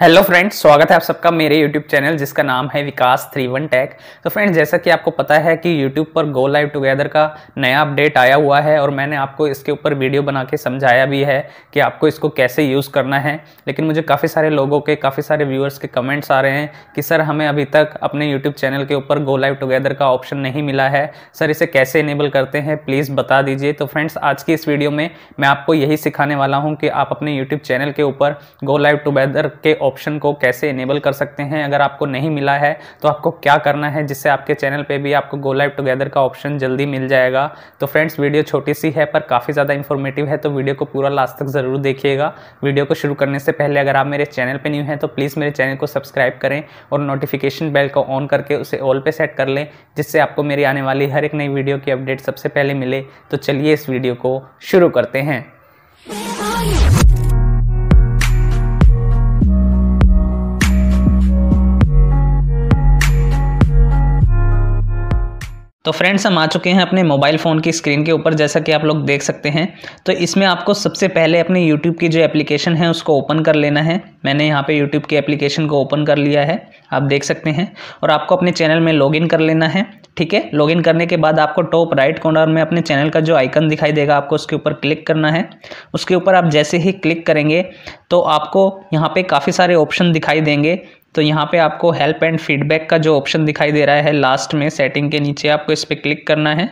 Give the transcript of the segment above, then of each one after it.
hello friends स्वागत है आप सबका मेरे यूट्यूब चैनल जिसका नाम है विकास थ्री वन टैक तो फ्रेंड्स जैसा कि आपको पता है कि यूट्यूब पर गो लाइव टुगेदर का नया अपडेट आया हुआ है और मैंने आपको इसके ऊपर वीडियो बना के समझाया भी है कि आपको इसको कैसे यूज़ करना है लेकिन मुझे काफ़ी सारे लोगों के काफ़ी सारे व्यूअर्स के कमेंट्स आ रहे हैं कि सर हमें अभी तक अपने यूट्यूब चैनल के ऊपर गो लाइव टुगेदर का ऑप्शन नहीं मिला है सर इसे कैसे इनेबल करते हैं प्लीज़ बता दीजिए तो फ्रेंड्स आज की इस वीडियो में मैं आपको यही सिखाने वाला हूँ कि आप अपने यूट्यूब चैनल के ऊपर गो लाइव टुगेदर के ऑप्शन को कैसे इनेबल कर सकते हैं अगर आपको नहीं मिला है तो आपको क्या करना है जिससे आपके चैनल पे भी आपको गो लाइव टुगेदर का ऑप्शन जल्दी मिल जाएगा तो फ्रेंड्स वीडियो छोटी सी है पर काफ़ी ज़्यादा इन्फॉर्मेटिव है तो वीडियो को पूरा लास्ट तक ज़रूर देखिएगा वीडियो को शुरू करने से पहले अगर आप मेरे चैनल पर न्यू हैं तो प्लीज़ मेरे चैनल को सब्सक्राइब करें और नोटिफिकेशन बेल को ऑन करके उसे ऑल पर सेट कर लें जिससे आपको मेरी आने वाली हर एक नई वीडियो की अपडेट सबसे पहले मिले तो चलिए इस वीडियो को शुरू करते हैं तो फ्रेंड्स हम आ चुके हैं अपने मोबाइल फ़ोन की स्क्रीन के ऊपर जैसा कि आप लोग देख सकते हैं तो इसमें आपको सबसे पहले अपने यूट्यूब की जो एप्लीकेशन है उसको ओपन कर लेना है मैंने यहाँ पे यूट्यूब की एप्लीकेशन को ओपन कर लिया है आप देख सकते हैं और आपको अपने चैनल में लॉगिन कर लेना है ठीक है लॉगिन करने के बाद आपको टॉप राइट कॉर्नर में अपने चैनल का जो आइकन दिखाई देगा आपको उसके ऊपर क्लिक करना है उसके ऊपर आप जैसे ही क्लिक करेंगे तो आपको यहाँ पे काफ़ी सारे ऑप्शन दिखाई देंगे तो यहाँ पे आपको हेल्प एंड फीडबैक का जो ऑप्शन दिखाई दे रहा है लास्ट में सेटिंग के नीचे आपको इस पर क्लिक करना है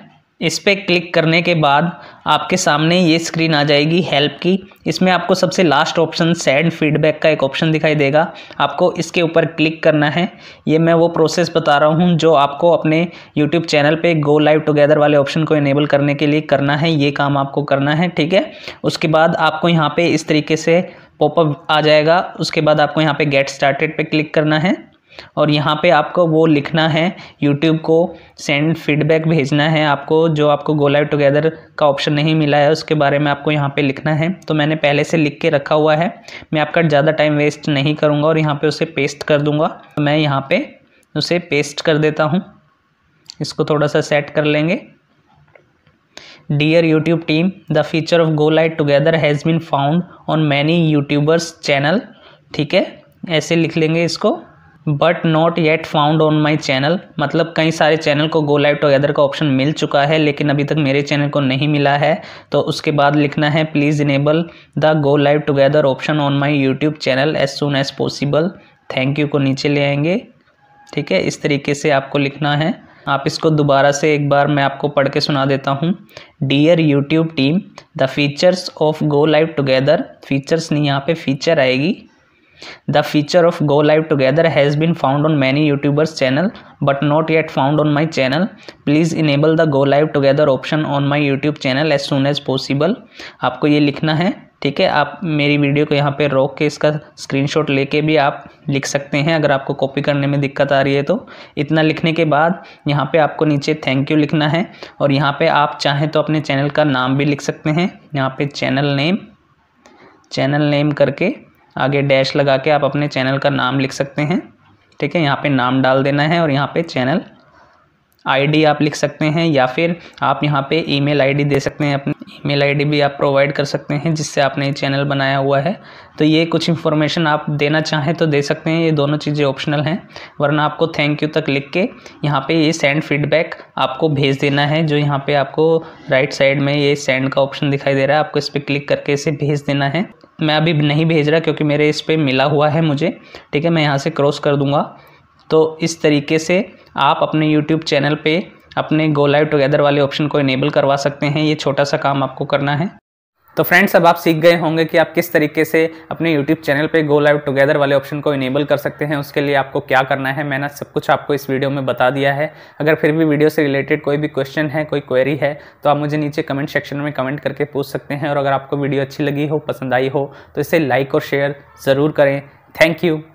इस पर क्लिक करने के बाद आपके सामने ये स्क्रीन आ जाएगी हेल्प की इसमें आपको सबसे लास्ट ऑप्शन सेंड फीडबैक का एक ऑप्शन दिखाई देगा आपको इसके ऊपर क्लिक करना है ये मैं वो प्रोसेस बता रहा हूँ जो आपको अपने यूट्यूब चैनल पे गो लाइव टुगेदर वाले ऑप्शन को इनेबल करने के लिए करना है ये काम आपको करना है ठीक है उसके बाद आपको यहाँ पर इस तरीके से पॉपअप आ जाएगा उसके बाद आपको यहाँ पे गेट स्टार्टेड पे क्लिक करना है और यहाँ पे आपको वो लिखना है यूट्यूब को सेंड फीडबैक भेजना है आपको जो आपको गो लाइव टुगेदर का ऑप्शन नहीं मिला है उसके बारे में आपको यहाँ पे लिखना है तो मैंने पहले से लिख के रखा हुआ है मैं आपका ज़्यादा टाइम वेस्ट नहीं करूँगा और यहाँ पे उसे पेस्ट कर दूँगा तो मैं यहाँ पे उसे पेस्ट कर देता हूँ इसको थोड़ा सा सेट कर लेंगे dear YouTube team the feature of go light together has been found on many YouTubers channel ठीक है ऐसे लिख लेंगे इसको but not yet found on my channel मतलब कई सारे चैनल को गो लाइव टुगेदर का ऑप्शन मिल चुका है लेकिन अभी तक मेरे चैनल को नहीं मिला है तो उसके बाद लिखना है please enable the go live together option on my YouTube channel as soon as possible thank you को नीचे ले आएंगे ठीक है इस तरीके से आपको लिखना है आप इसको दोबारा से एक बार मैं आपको पढ़ के सुना देता हूँ dear YouTube team the features of go live together features नहीं यहाँ पे फीचर आएगी the feature of go live together has been found on many YouTubers channel but not yet found on my channel please enable the go live together option on my YouTube channel as soon as possible आपको ये लिखना है ठीक है आप मेरी video को यहाँ पे रोक के इसका स्क्रीनशॉट लेके भी आप लिख सकते हैं अगर आपको कॉपी करने में दिक्कत आ रही है तो इतना लिखने के बाद यहाँ पे आपको नीचे थैंक यू लिखना है और यहाँ पे आप चाहें तो अपने चैनल का नाम भी लिख सकते हैं यहाँ पे चैनल नेम चैनल नेम करके आगे डैश लगा के आप अपने चैनल का नाम लिख सकते हैं ठीक है यहाँ पर नाम डाल देना है और यहाँ पर चैनल आईडी आप लिख सकते हैं या फिर आप यहाँ पे ईमेल आईडी दे सकते हैं अपनी ईमेल आईडी भी आप प्रोवाइड कर सकते हैं जिससे आपने चैनल बनाया हुआ है तो ये कुछ इन्फॉर्मेशन आप देना चाहें तो दे सकते हैं ये दोनों चीज़ें ऑप्शनल हैं वरना आपको थैंक यू तक लिख के यहाँ पे ये सेंड फीडबैक आपको भेज देना है जो यहाँ पे आपको राइट साइड में ये सेंड का ऑप्शन दिखाई दे रहा है आपको इस पर क्लिक करके इसे भेज देना है मैं अभी नहीं भेज रहा क्योंकि मेरे इस पर मिला हुआ है मुझे ठीक है मैं यहाँ से क्रॉस कर दूँगा तो इस तरीके से आप अपने यूट्यूब चैनल पे अपने गो लाइव टुगेदर वाले ऑप्शन को इनेबल करवा सकते हैं ये छोटा सा काम आपको करना है तो फ्रेंड्स अब आप सीख गए होंगे कि आप किस तरीके से अपने YouTube चैनल पे गो लाइव टुगेदर वाले ऑप्शन को इनेबल कर सकते हैं उसके लिए आपको क्या करना है मैंने सब कुछ आपको इस वीडियो में बता दिया है अगर फिर भी वीडियो से रिलेटेड कोई भी क्वेश्चन है कोई क्वेरी है तो आप मुझे नीचे कमेंट सेक्शन में कमेंट करके पूछ सकते हैं और अगर आपको वीडियो अच्छी लगी हो पसंद आई हो तो इसे लाइक और शेयर ज़रूर करें थैंक यू